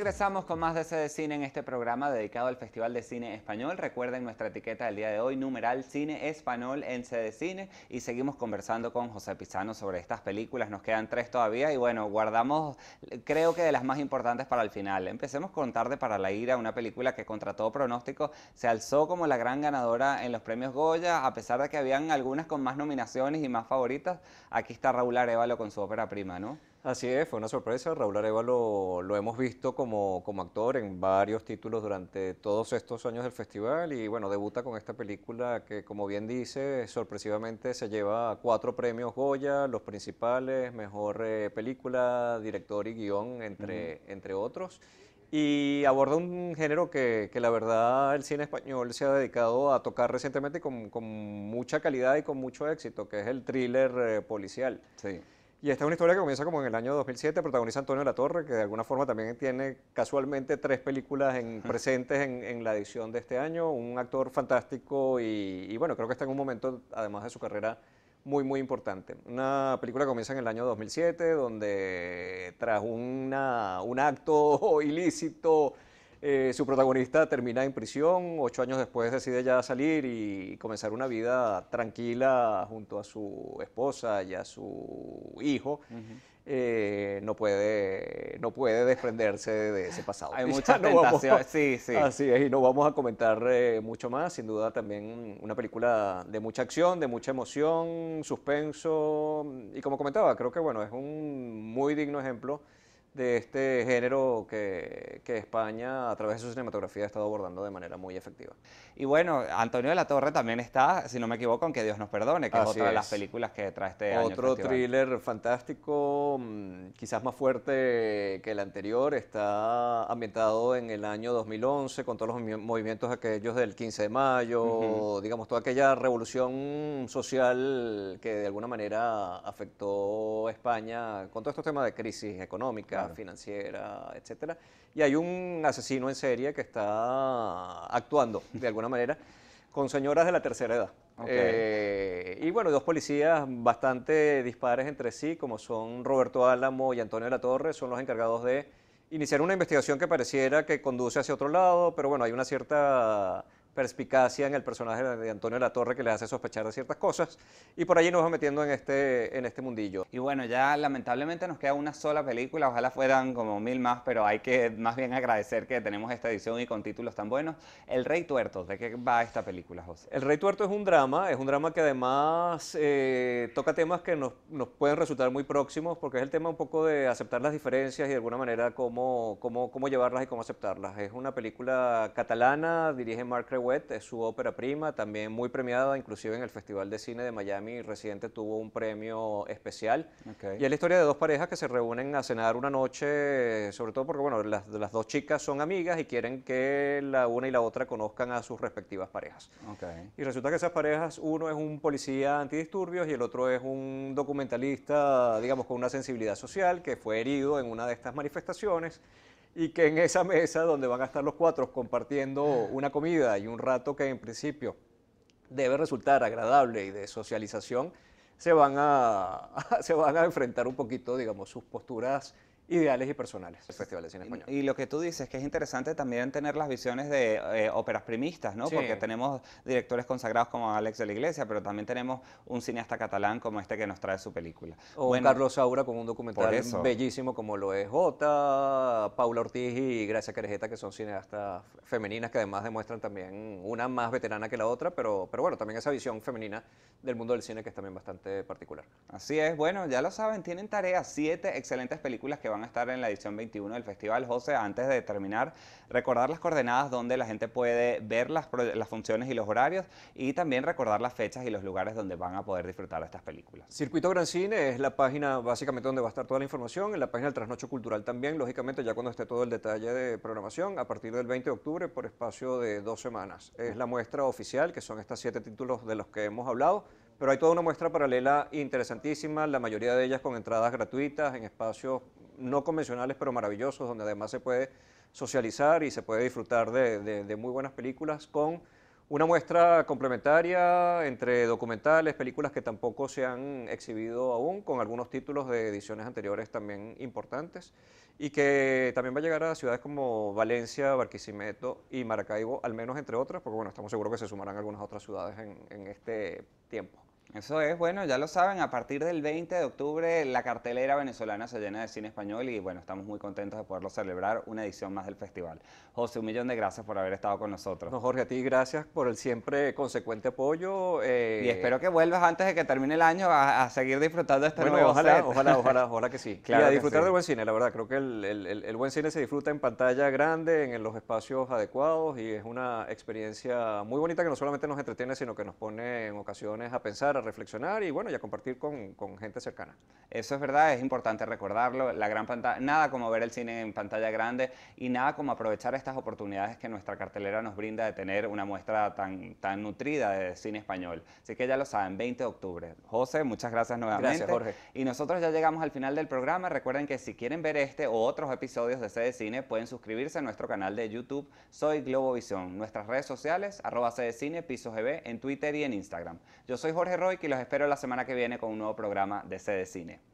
regresamos con más de ese cine en este programa dedicado al Festival de Cine Español. Recuerden nuestra etiqueta del día de hoy, numeral Cine Español en CD Cine. Y seguimos conversando con José Pizano sobre estas películas. Nos quedan tres todavía y bueno, guardamos creo que de las más importantes para el final. Empecemos con Tarde para la Ira, una película que contra todo pronóstico se alzó como la gran ganadora en los premios Goya, a pesar de que habían algunas con más nominaciones y más favoritas. Aquí está Raúl Arevalo con su ópera prima, ¿no? Así es, fue una sorpresa. Raúl Areva lo, hemos visto como, actor en varios títulos durante todos estos años del festival y bueno, debuta con esta película que como bien dice, sorpresivamente se lleva cuatro premios Goya, los principales, mejor eh, película, director y guión, entre, entre otros y aborda un género que, que, la verdad el cine español se ha dedicado a tocar recientemente con, con mucha calidad y con mucho éxito, que es el thriller eh, policial. Sí. Y esta es una historia que comienza como en el año 2007, protagoniza Antonio La Torre, que de alguna forma también tiene casualmente tres películas en, presentes en, la edición de este año, un actor fantástico y, bueno, creo que está en un momento, además de su carrera, muy, muy importante. Una película comienza en el año 2007, donde tras una, un acto ilícito eh, su protagonista termina en prisión, ocho años después decide ya salir y comenzar una vida tranquila junto a su esposa y a su hijo. Eh, no puede no puede desprenderse de ese pasado. Hay muchas tentaciones, sí, sí. Así es, y no vamos a comentar eh, mucho más. Sin duda también una película de mucha acción, de mucha emoción, suspenso. Y como comentaba, creo que bueno, es un muy digno ejemplo de este género que, España a través de su cinematografía ha estado abordando de manera muy efectiva. Y bueno, Antonio de la Torre también está, si no me equivoco, aunque Dios nos perdone, que es otra de las películas que trae este Otro año. Otro thriller fantástico, mm, quizás más fuerte que el anterior, está ambientado en el año 2011 con todos los movimientos aquellos del 15 de mayo, digamos, toda aquella revolución social que de alguna manera afectó España con todos estos temas de crisis económica financiera, etcétera Y hay un asesino en serie que está actuando, de alguna manera, con señoras de la tercera edad. Eh, y bueno, dos policías bastante dispares entre sí, como son Roberto Álamo y Antonio de la Torre, son los encargados de iniciar una investigación que pareciera que conduce hacia otro lado, pero bueno, hay una cierta perspicacia en el personaje de Antonio la Torre que le hace sospechar de ciertas cosas y por ahí nos va metiendo en este, en este mundillo. Y bueno, ya lamentablemente nos queda una sola película, ojalá fueran como mil más, pero hay que más bien agradecer que tenemos esta edición y con títulos tan buenos. El Rey Tuerto, ¿de qué va esta película, José? El Rey Tuerto es un drama, es un drama que además eh, toca temas que nos, nos, pueden resultar muy próximos porque es el tema un poco de aceptar las diferencias y de alguna manera cómo, cómo, cómo llevarlas y cómo aceptarlas. Es una película catalana, dirige Mark Rewell es su ópera prima, también muy premiada, inclusive en el Festival de Cine de Miami, reciente tuvo un premio especial. Y es la historia de dos parejas que se reúnen a cenar una noche, sobre todo porque, bueno, las, dos chicas son amigas y quieren que la una y la otra conozcan a sus respectivas parejas. Y resulta que esas parejas, uno es un policía antidisturbios y el otro es un documentalista, digamos, con una sensibilidad social que fue herido en una de estas manifestaciones y que en esa mesa donde van a estar los cuatro compartiendo una comida y un rato que en principio debe resultar agradable y de socialización, se van a, se van a enfrentar un poquito, digamos, sus posturas ideales y personales. Festivales Cine español. Y, lo que tú dices, que es interesante también tener las visiones de eh, óperas primistas, ¿no? Porque tenemos directores consagrados como Alex de la Iglesia, pero también tenemos un cineasta catalán como este que nos trae su película. O en Carlos Saura con un documental bellísimo como lo es Jota, Paula Ortiz y Gracia Querejeta, que son cineastas femeninas que además demuestran también una más veterana que la otra, pero, pero bueno, también esa visión femenina del mundo del cine que es también bastante particular. Así es, bueno, ya lo saben, tienen tareas siete excelentes películas que van a estar en la edición 21 del festival. José, antes de terminar, recordar las coordenadas donde la gente puede ver las, las funciones y los horarios y también recordar las fechas y los lugares donde van a poder disfrutar de estas películas. Circuito Gran Cine es la página básicamente donde va a estar toda la información, en la página del Trasnocho Cultural también, lógicamente ya cuando esté todo el detalle de programación, a partir del 20 de octubre por espacio de dos semanas. Es la muestra oficial, que son estos siete títulos de los que hemos hablado pero hay toda una muestra paralela interesantísima, la mayoría de ellas con entradas gratuitas, en espacios no convencionales, pero maravillosos, donde además se puede socializar y se puede disfrutar de, muy buenas películas con una muestra complementaria entre documentales, películas que tampoco se han exhibido aún, con algunos títulos de ediciones anteriores también importantes, y que también va a llegar a ciudades como Valencia, Barquisimeto y Maracaibo, al menos entre otras, porque bueno, estamos seguros que se sumarán algunas otras ciudades en este tiempo. Eso es, bueno, ya lo saben, a partir del 20 de octubre la cartelera venezolana se llena de cine español y bueno, estamos muy contentos de poderlo celebrar una edición más del festival. José, un millón de gracias por haber estado con nosotros. No, Jorge, a ti gracias por el siempre consecuente apoyo. Eh, y espero que vuelvas antes de que termine el año a, seguir disfrutando de este nuevo ojalá, ojalá, ojalá, ojalá que sí. Claro y a disfrutar del buen cine, la verdad, creo que el, buen cine se disfruta en pantalla grande, en los espacios adecuados y es una experiencia muy bonita que no solamente nos entretiene, sino que nos pone en ocasiones a pensar, reflexionar y bueno, ya compartir con, con gente cercana. Eso es verdad, es importante recordarlo. La gran pantalla, nada como ver el cine en pantalla grande y nada como aprovechar estas oportunidades que nuestra cartelera nos brinda de tener una muestra tan, tan nutrida de cine español. Así que ya lo saben, 20 de octubre. José, muchas gracias nuevamente. Gracias, Jorge. Y nosotros ya llegamos al final del programa. Recuerden que si quieren ver este o otros episodios de Sede Cine, pueden suscribirse a nuestro canal de YouTube Soy Globovisión. Nuestras redes sociales, arroba Cine, piso GB, en Twitter y en Instagram. Yo soy Jorge Roy y los espero la semana que viene con un nuevo programa de Sede Cine.